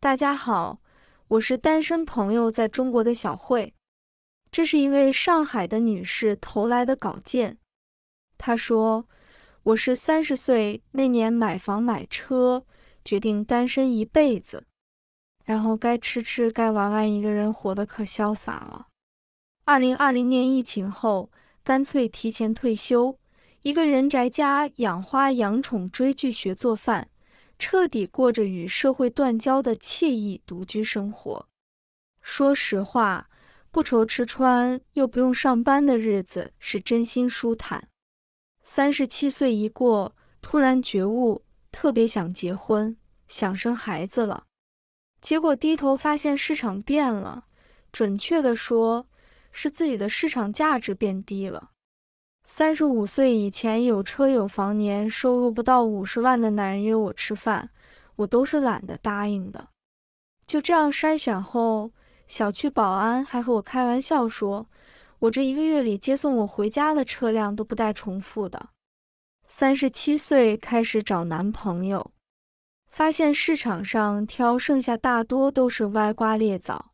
大家好，我是单身朋友在中国的小慧。这是一位上海的女士投来的稿件。她说：“我是三十岁那年买房买车，决定单身一辈子，然后该吃吃该玩玩，一个人活得可潇洒了。二零二零年疫情后，干脆提前退休，一个人宅家养花养宠、追剧、学做饭。”彻底过着与社会断交的惬意独居生活。说实话，不愁吃穿又不用上班的日子是真心舒坦。三十七岁一过，突然觉悟，特别想结婚，想生孩子了。结果低头发现市场变了，准确的说，是自己的市场价值变低了。三十五岁以前有车有房，年收入不到五十万的男人约我吃饭，我都是懒得答应的。就这样筛选后，小区保安还和我开玩笑说：“我这一个月里接送我回家的车辆都不带重复的。”三十七岁开始找男朋友，发现市场上挑剩下大多都是歪瓜裂枣，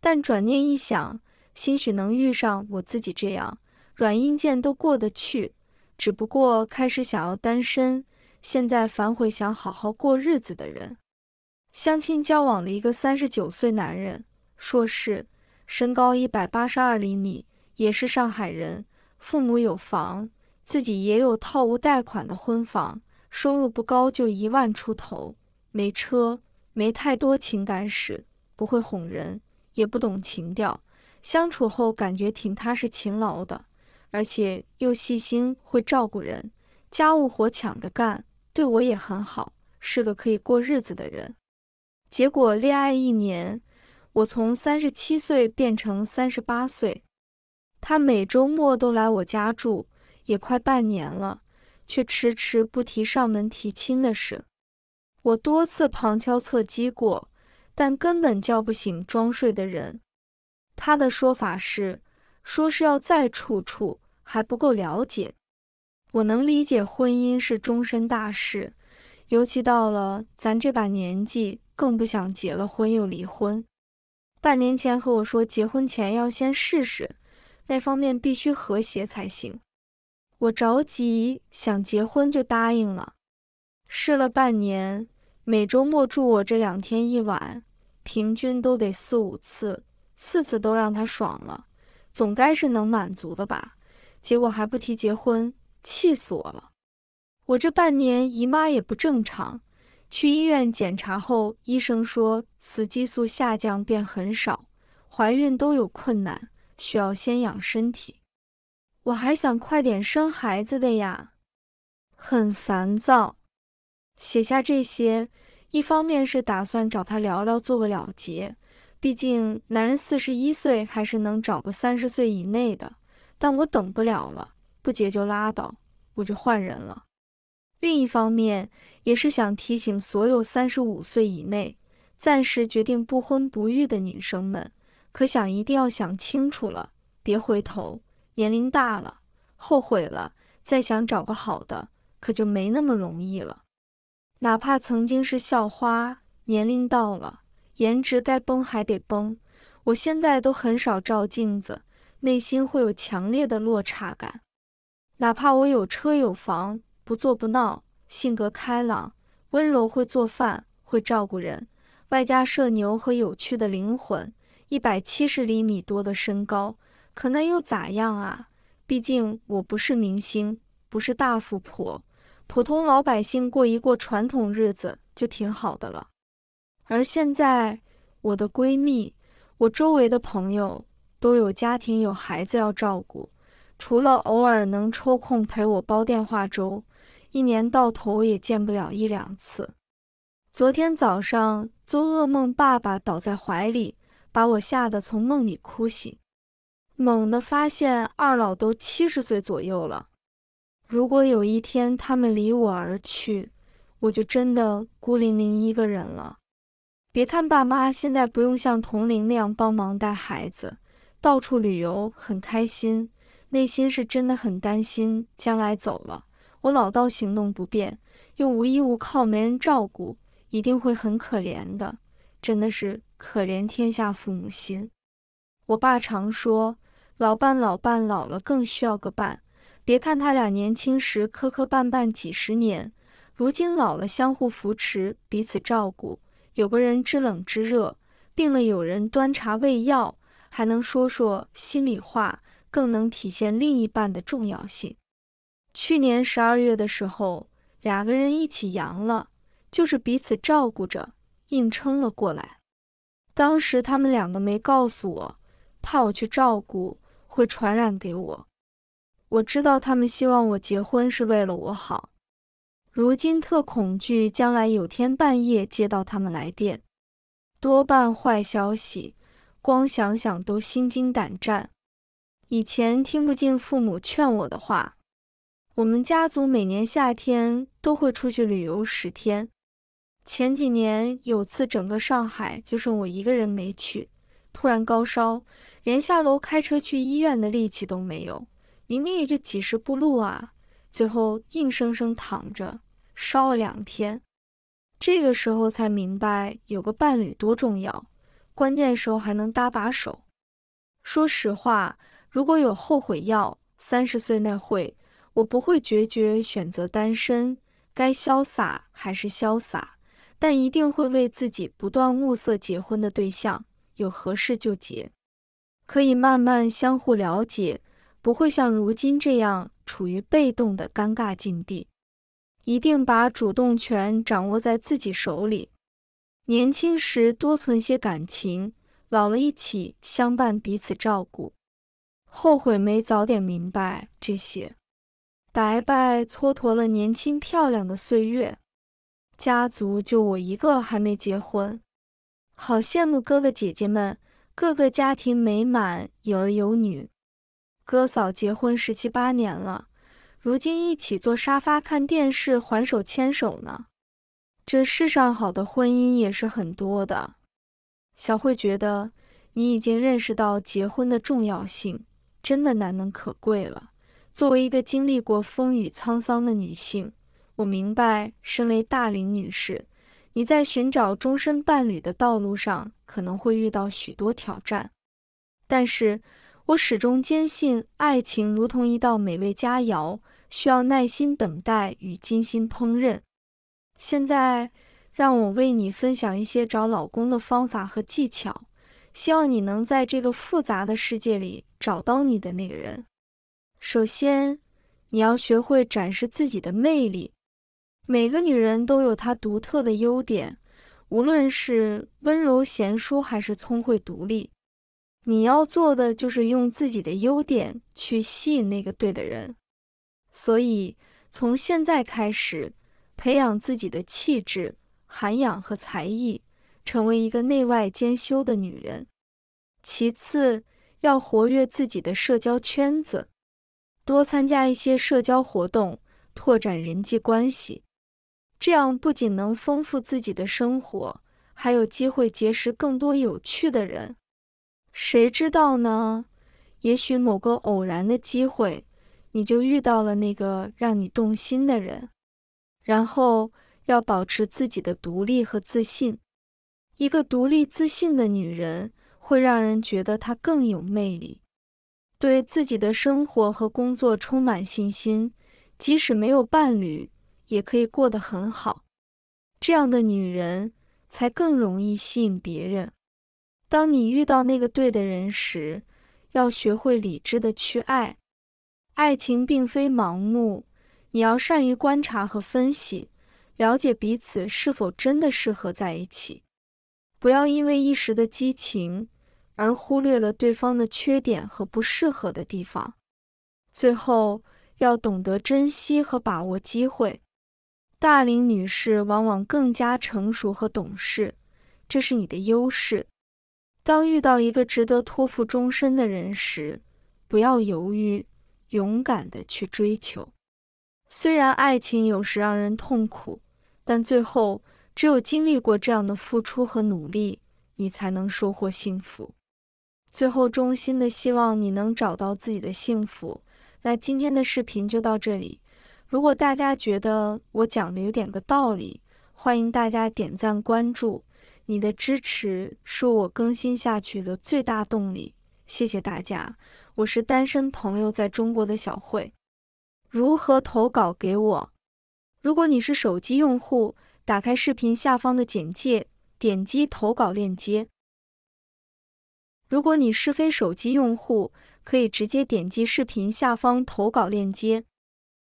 但转念一想，兴许能遇上我自己这样。软硬件都过得去，只不过开始想要单身，现在反悔想好好过日子的人。相亲交往了一个三十九岁男人，硕士，身高一百八十二厘米，也是上海人，父母有房，自己也有套无贷款的婚房，收入不高，就一万出头，没车，没太多情感史，不会哄人，也不懂情调。相处后感觉挺踏实、勤劳的。而且又细心，会照顾人，家务活抢着干，对我也很好，是个可以过日子的人。结果恋爱一年，我从三十七岁变成三十八岁。他每周末都来我家住，也快半年了，却迟迟不提上门提亲的事。我多次旁敲侧击过，但根本叫不醒装睡的人。他的说法是。说是要再处处还不够了解，我能理解婚姻是终身大事，尤其到了咱这把年纪，更不想结了婚又离婚。半年前和我说结婚前要先试试，那方面必须和谐才行。我着急想结婚就答应了，试了半年，每周末住我这两天一晚，平均都得四五次，次次都让他爽了。总该是能满足的吧？结果还不提结婚，气死我了！我这半年姨妈也不正常，去医院检查后，医生说雌激素下降变很少，怀孕都有困难，需要先养身体。我还想快点生孩子的呀，很烦躁。写下这些，一方面是打算找他聊聊，做个了结。毕竟男人四十一岁还是能找个三十岁以内的，但我等不了了，不结就拉倒，我就换人了。另一方面，也是想提醒所有三十五岁以内暂时决定不婚不育的女生们，可想一定要想清楚了，别回头，年龄大了，后悔了，再想找个好的可就没那么容易了。哪怕曾经是校花，年龄到了。颜值该崩还得崩，我现在都很少照镜子，内心会有强烈的落差感。哪怕我有车有房，不做不闹，性格开朗、温柔，会做饭，会照顾人，外加社牛和有趣的灵魂，一百七十厘米多的身高，可那又咋样啊？毕竟我不是明星，不是大富婆，普通老百姓过一过传统日子就挺好的了。而现在，我的闺蜜，我周围的朋友都有家庭，有孩子要照顾，除了偶尔能抽空陪我煲电话粥，一年到头也见不了一两次。昨天早上做噩梦，爸爸倒在怀里，把我吓得从梦里哭醒，猛地发现二老都七十岁左右了。如果有一天他们离我而去，我就真的孤零零一个人了。别看爸妈现在不用像童玲那样帮忙带孩子、到处旅游，很开心，内心是真的很担心，将来走了，我老到行动不便，又无依无靠，没人照顾，一定会很可怜的。真的是可怜天下父母心。我爸常说，老伴老伴老了更需要个伴。别看他俩年轻时磕磕绊绊几十年，如今老了相互扶持，彼此照顾。有个人知冷知热，病了有人端茶喂药，还能说说心里话，更能体现另一半的重要性。去年十二月的时候，两个人一起阳了，就是彼此照顾着，硬撑了过来。当时他们两个没告诉我，怕我去照顾会传染给我。我知道他们希望我结婚是为了我好。如今特恐惧，将来有天半夜接到他们来电，多半坏消息，光想想都心惊胆战。以前听不进父母劝我的话。我们家族每年夏天都会出去旅游十天。前几年有次整个上海就剩我一个人没去，突然高烧，连下楼开车去医院的力气都没有。明明也就几十步路啊，最后硬生生躺着。烧了两天，这个时候才明白有个伴侣多重要，关键时候还能搭把手。说实话，如果有后悔药，三十岁那会，我不会决绝选择单身，该潇洒还是潇洒，但一定会为自己不断物色结婚的对象，有合适就结，可以慢慢相互了解，不会像如今这样处于被动的尴尬境地。一定把主动权掌握在自己手里。年轻时多存些感情，老了一起相伴，彼此照顾。后悔没早点明白这些，白白蹉跎了年轻漂亮的岁月。家族就我一个还没结婚，好羡慕哥哥姐姐们，各个家庭美满，有儿有女。哥嫂结婚十七八年了。如今一起坐沙发看电视，还手牵手呢。这世上好的婚姻也是很多的。小慧觉得你已经认识到结婚的重要性，真的难能可贵了。作为一个经历过风雨沧桑的女性，我明白，身为大龄女士，你在寻找终身伴侣的道路上可能会遇到许多挑战。但是我始终坚信，爱情如同一道美味佳肴。需要耐心等待与精心烹饪。现在，让我为你分享一些找老公的方法和技巧，希望你能在这个复杂的世界里找到你的那个人。首先，你要学会展示自己的魅力。每个女人都有她独特的优点，无论是温柔贤淑还是聪慧独立。你要做的就是用自己的优点去吸引那个对的人。所以，从现在开始，培养自己的气质、涵养和才艺，成为一个内外兼修的女人。其次，要活跃自己的社交圈子，多参加一些社交活动，拓展人际关系。这样不仅能丰富自己的生活，还有机会结识更多有趣的人。谁知道呢？也许某个偶然的机会。你就遇到了那个让你动心的人，然后要保持自己的独立和自信。一个独立自信的女人会让人觉得她更有魅力，对自己的生活和工作充满信心，即使没有伴侣也可以过得很好。这样的女人才更容易吸引别人。当你遇到那个对的人时，要学会理智的去爱。爱情并非盲目，你要善于观察和分析，了解彼此是否真的适合在一起。不要因为一时的激情而忽略了对方的缺点和不适合的地方。最后，要懂得珍惜和把握机会。大龄女士往往更加成熟和懂事，这是你的优势。当遇到一个值得托付终身的人时，不要犹豫。勇敢的去追求，虽然爱情有时让人痛苦，但最后只有经历过这样的付出和努力，你才能收获幸福。最后，衷心的希望你能找到自己的幸福。那今天的视频就到这里，如果大家觉得我讲的有点个道理，欢迎大家点赞关注，你的支持是我更新下去的最大动力。谢谢大家，我是单身朋友在中国的小慧。如何投稿给我？如果你是手机用户，打开视频下方的简介，点击投稿链接。如果你是非手机用户，可以直接点击视频下方投稿链接。